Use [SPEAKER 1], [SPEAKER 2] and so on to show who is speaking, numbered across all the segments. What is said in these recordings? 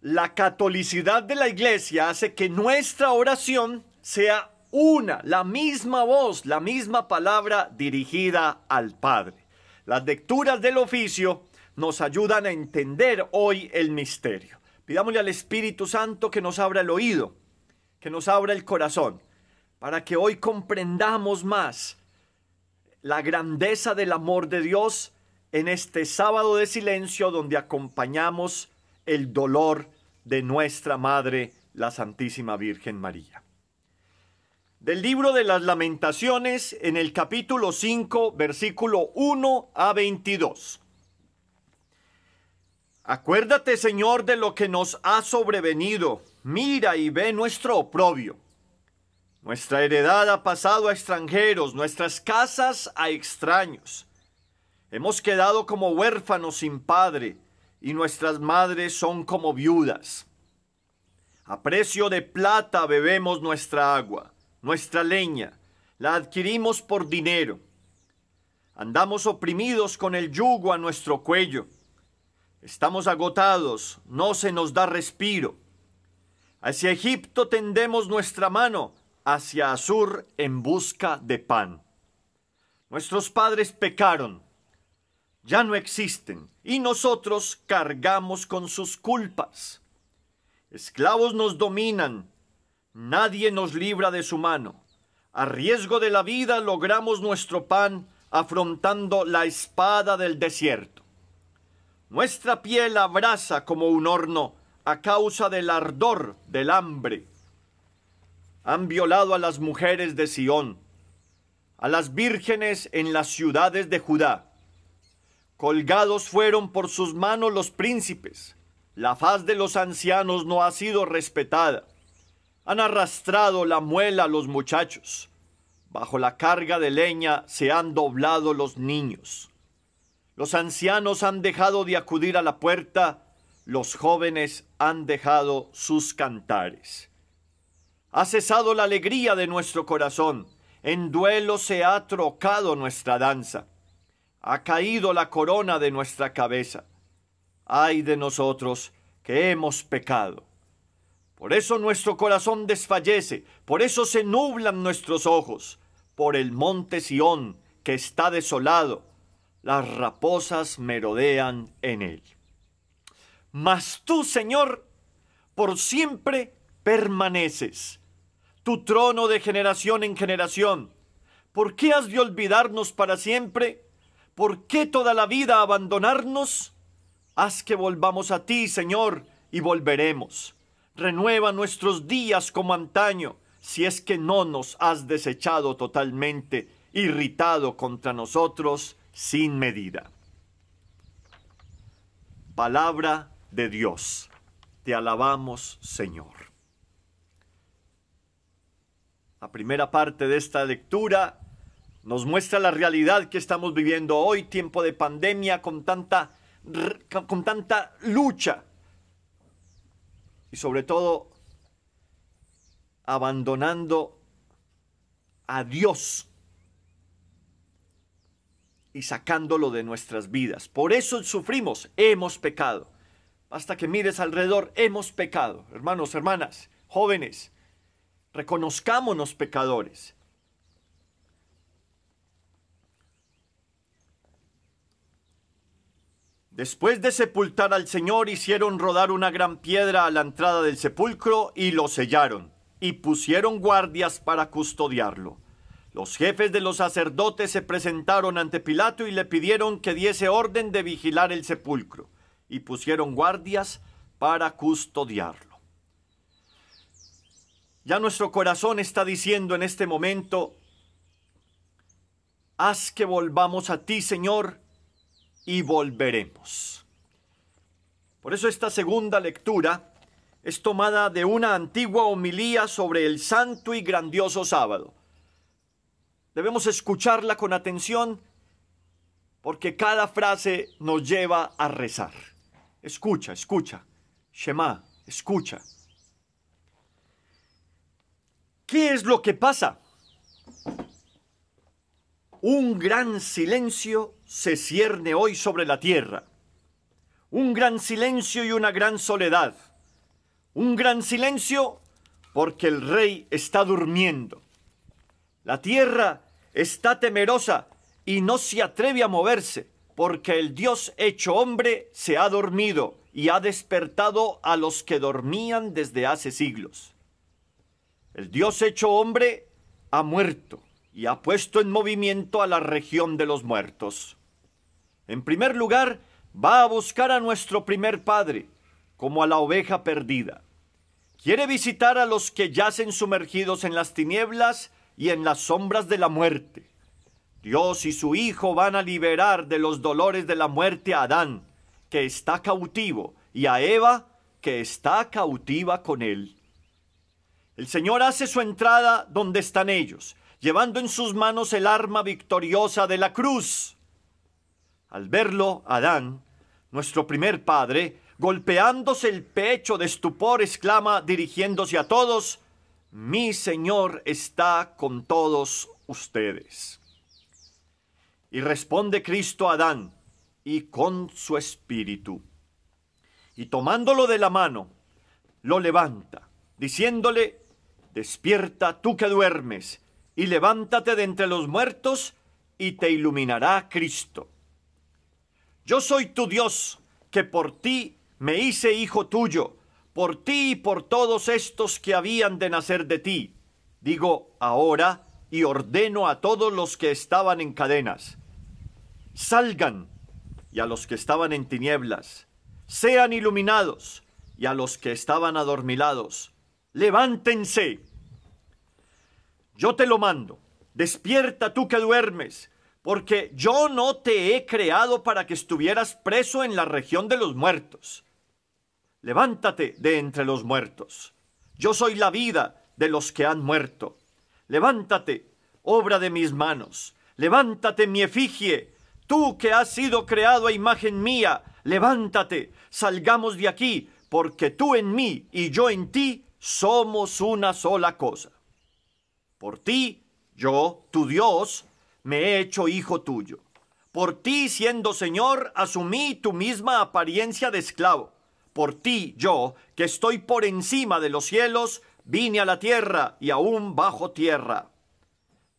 [SPEAKER 1] La catolicidad de la iglesia hace que nuestra oración sea una, la misma voz, la misma palabra dirigida al Padre. Las lecturas del oficio nos ayudan a entender hoy el misterio. Pidámosle al Espíritu Santo que nos abra el oído, que nos abra el corazón, para que hoy comprendamos más la grandeza del amor de Dios en este sábado de silencio donde acompañamos el dolor de nuestra Madre, la Santísima Virgen María. Del libro de las lamentaciones, en el capítulo 5, versículo 1 a 22. Acuérdate, Señor, de lo que nos ha sobrevenido. Mira y ve nuestro oprobio. Nuestra heredad ha pasado a extranjeros, nuestras casas a extraños. Hemos quedado como huérfanos sin padre y nuestras madres son como viudas. A precio de plata bebemos nuestra agua, nuestra leña, la adquirimos por dinero. Andamos oprimidos con el yugo a nuestro cuello. Estamos agotados, no se nos da respiro. Hacia Egipto tendemos nuestra mano, hacia Azur en busca de pan. Nuestros padres pecaron ya no existen y nosotros cargamos con sus culpas. Esclavos nos dominan, nadie nos libra de su mano. A riesgo de la vida logramos nuestro pan afrontando la espada del desierto. Nuestra piel abrasa como un horno a causa del ardor del hambre. Han violado a las mujeres de Sión, a las vírgenes en las ciudades de Judá Colgados fueron por sus manos los príncipes. La faz de los ancianos no ha sido respetada. Han arrastrado la muela los muchachos. Bajo la carga de leña se han doblado los niños. Los ancianos han dejado de acudir a la puerta. Los jóvenes han dejado sus cantares. Ha cesado la alegría de nuestro corazón. En duelo se ha trocado nuestra danza ha caído la corona de nuestra cabeza. Ay de nosotros que hemos pecado. Por eso nuestro corazón desfallece, por eso se nublan nuestros ojos, por el monte Sión que está desolado, las raposas merodean en él. Mas tú, Señor, por siempre permaneces, tu trono de generación en generación. ¿Por qué has de olvidarnos para siempre? ¿Por qué toda la vida abandonarnos? Haz que volvamos a ti, Señor, y volveremos. Renueva nuestros días como antaño, si es que no nos has desechado totalmente, irritado contra nosotros sin medida. Palabra de Dios. Te alabamos, Señor. La primera parte de esta lectura nos muestra la realidad que estamos viviendo hoy, tiempo de pandemia, con tanta, con tanta lucha. Y sobre todo, abandonando a Dios y sacándolo de nuestras vidas. Por eso sufrimos, hemos pecado. Hasta que mires alrededor, hemos pecado. Hermanos, hermanas, jóvenes, reconozcámonos pecadores Después de sepultar al Señor, hicieron rodar una gran piedra a la entrada del sepulcro y lo sellaron, y pusieron guardias para custodiarlo. Los jefes de los sacerdotes se presentaron ante Pilato y le pidieron que diese orden de vigilar el sepulcro, y pusieron guardias para custodiarlo. Ya nuestro corazón está diciendo en este momento, haz que volvamos a ti, Señor, y volveremos. Por eso esta segunda lectura es tomada de una antigua homilía sobre el santo y grandioso sábado. Debemos escucharla con atención porque cada frase nos lleva a rezar. Escucha, escucha. Shema, escucha. ¿Qué es lo que pasa? Un gran silencio se cierne hoy sobre la tierra. Un gran silencio y una gran soledad. Un gran silencio porque el rey está durmiendo. La tierra está temerosa y no se atreve a moverse porque el Dios hecho hombre se ha dormido y ha despertado a los que dormían desde hace siglos. El Dios hecho hombre ha muerto y ha puesto en movimiento a la región de los muertos. En primer lugar, va a buscar a nuestro primer padre, como a la oveja perdida. Quiere visitar a los que yacen sumergidos en las tinieblas y en las sombras de la muerte. Dios y su Hijo van a liberar de los dolores de la muerte a Adán, que está cautivo, y a Eva, que está cautiva con él. El Señor hace su entrada donde están ellos, llevando en sus manos el arma victoriosa de la cruz. Al verlo, Adán, nuestro primer padre, golpeándose el pecho de estupor, exclama, dirigiéndose a todos, Mi Señor está con todos ustedes. Y responde Cristo a Adán, y con su espíritu. Y tomándolo de la mano, lo levanta, diciéndole, Despierta tú que duermes, y levántate de entre los muertos, y te iluminará Cristo. Yo soy tu Dios, que por ti me hice hijo tuyo, por ti y por todos estos que habían de nacer de ti. Digo ahora y ordeno a todos los que estaban en cadenas, salgan, y a los que estaban en tinieblas, sean iluminados, y a los que estaban adormilados, levántense. Yo te lo mando, despierta tú que duermes, porque yo no te he creado para que estuvieras preso en la región de los muertos. Levántate de entre los muertos. Yo soy la vida de los que han muerto. Levántate, obra de mis manos. Levántate, mi efigie. Tú que has sido creado a imagen mía, levántate, salgamos de aquí, porque tú en mí y yo en ti somos una sola cosa. Por ti, yo, tu Dios, me he hecho hijo tuyo. Por ti, siendo Señor, asumí tu misma apariencia de esclavo. Por ti, yo, que estoy por encima de los cielos, vine a la tierra y aún bajo tierra.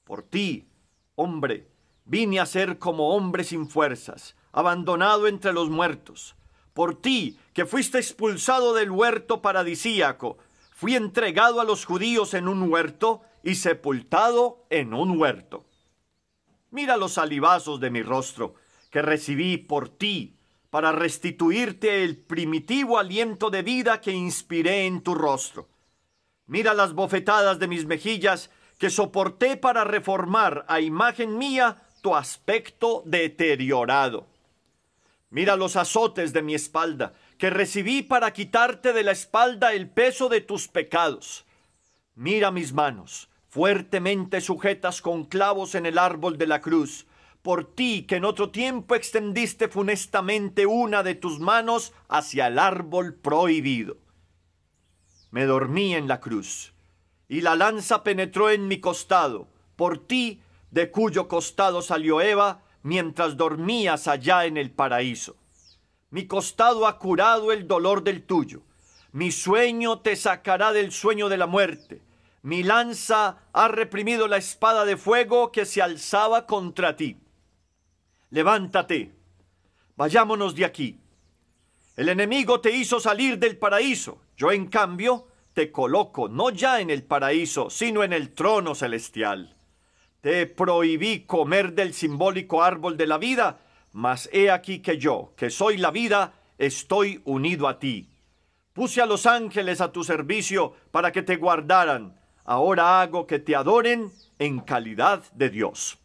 [SPEAKER 1] Por ti, hombre, vine a ser como hombre sin fuerzas, abandonado entre los muertos. Por ti, que fuiste expulsado del huerto paradisíaco, fui entregado a los judíos en un huerto y sepultado en un huerto. Mira los salivazos de mi rostro que recibí por ti para restituirte el primitivo aliento de vida que inspiré en tu rostro. Mira las bofetadas de mis mejillas que soporté para reformar a imagen mía tu aspecto deteriorado. Mira los azotes de mi espalda que recibí para quitarte de la espalda el peso de tus pecados. Mira mis manos fuertemente sujetas con clavos en el árbol de la cruz. Por ti que en otro tiempo extendiste funestamente una de tus manos hacia el árbol prohibido. Me dormí en la cruz, y la lanza penetró en mi costado. Por ti, de cuyo costado salió Eva, mientras dormías allá en el paraíso. Mi costado ha curado el dolor del tuyo. Mi sueño te sacará del sueño de la muerte mi lanza ha reprimido la espada de fuego que se alzaba contra ti. Levántate, vayámonos de aquí. El enemigo te hizo salir del paraíso. Yo, en cambio, te coloco no ya en el paraíso, sino en el trono celestial. Te prohibí comer del simbólico árbol de la vida, mas he aquí que yo, que soy la vida, estoy unido a ti. Puse a los ángeles a tu servicio para que te guardaran ahora hago que te adoren en calidad de Dios.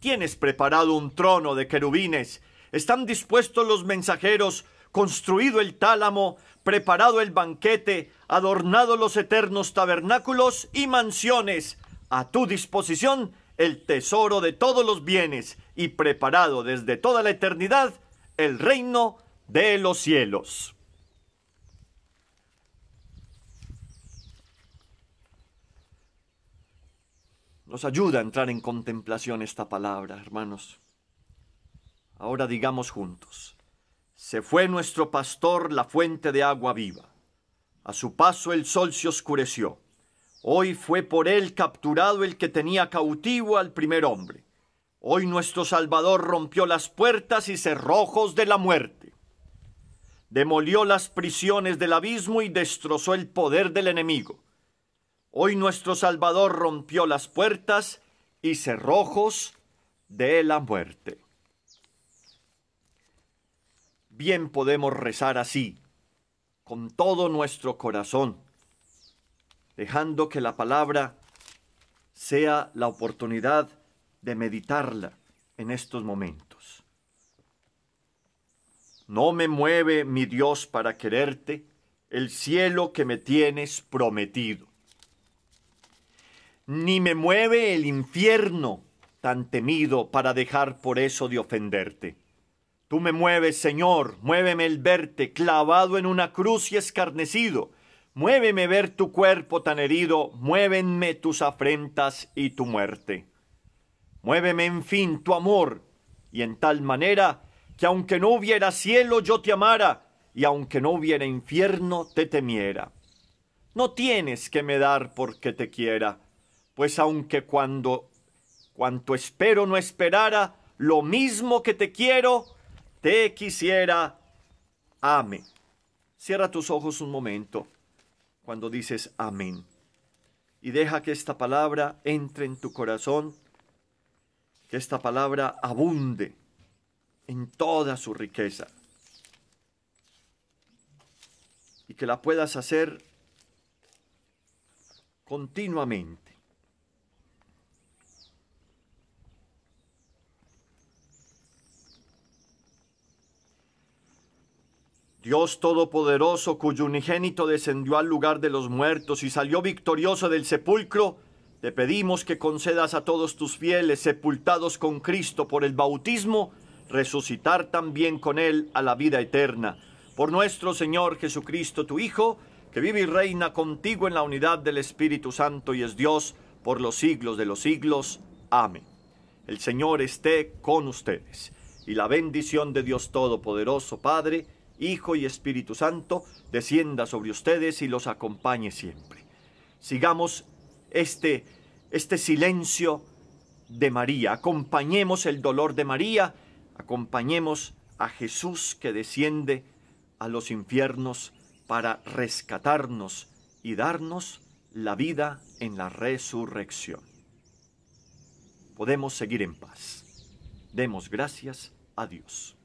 [SPEAKER 1] Tienes preparado un trono de querubines, están dispuestos los mensajeros, construido el tálamo, preparado el banquete, adornado los eternos tabernáculos y mansiones, a tu disposición el tesoro de todos los bienes y preparado desde toda la eternidad el reino de los cielos. Nos ayuda a entrar en contemplación esta palabra, hermanos. Ahora digamos juntos, se fue nuestro pastor la fuente de agua viva. A su paso el sol se oscureció. Hoy fue por él capturado el que tenía cautivo al primer hombre. Hoy nuestro Salvador rompió las puertas y cerrojos de la muerte. Demolió las prisiones del abismo y destrozó el poder del enemigo. Hoy nuestro Salvador rompió las puertas y cerrojos de la muerte. Bien podemos rezar así, con todo nuestro corazón, dejando que la palabra sea la oportunidad de meditarla en estos momentos. No me mueve mi Dios para quererte el cielo que me tienes prometido ni me mueve el infierno tan temido para dejar por eso de ofenderte. Tú me mueves, Señor, muéveme el verte clavado en una cruz y escarnecido. Muéveme ver tu cuerpo tan herido, muévenme tus afrentas y tu muerte. Muéveme, en fin, tu amor, y en tal manera que aunque no hubiera cielo yo te amara, y aunque no hubiera infierno te temiera. No tienes que me dar porque te quiera, pues aunque cuando cuanto espero no esperara, lo mismo que te quiero, te quisiera, amén. Cierra tus ojos un momento cuando dices amén y deja que esta palabra entre en tu corazón, que esta palabra abunde en toda su riqueza y que la puedas hacer continuamente. Dios Todopoderoso, cuyo unigénito descendió al lugar de los muertos y salió victorioso del sepulcro, te pedimos que concedas a todos tus fieles sepultados con Cristo por el bautismo, resucitar también con Él a la vida eterna. Por nuestro Señor Jesucristo, tu Hijo, que vive y reina contigo en la unidad del Espíritu Santo y es Dios por los siglos de los siglos. Amén. El Señor esté con ustedes y la bendición de Dios Todopoderoso, Padre, Hijo y Espíritu Santo, descienda sobre ustedes y los acompañe siempre. Sigamos este, este silencio de María, acompañemos el dolor de María, acompañemos a Jesús que desciende a los infiernos para rescatarnos y darnos la vida en la resurrección. Podemos seguir en paz. Demos gracias a Dios.